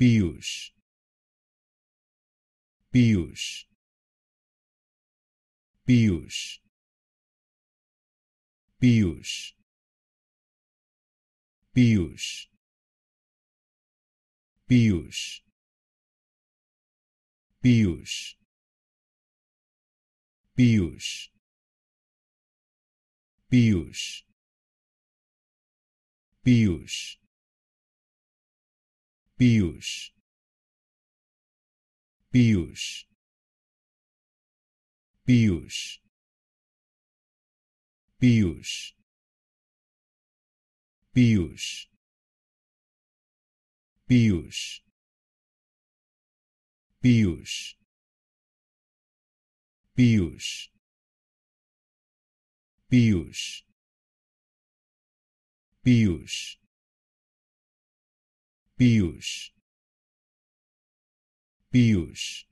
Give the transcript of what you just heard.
Piyush Piyush Piyush Piyush Piyush Piyush Piyush Piyush Piyush Piyush Piyush Piyush Piyush Piyush Piyush Piyush Piyush Piyush Piyush Piyush Piyush Piyush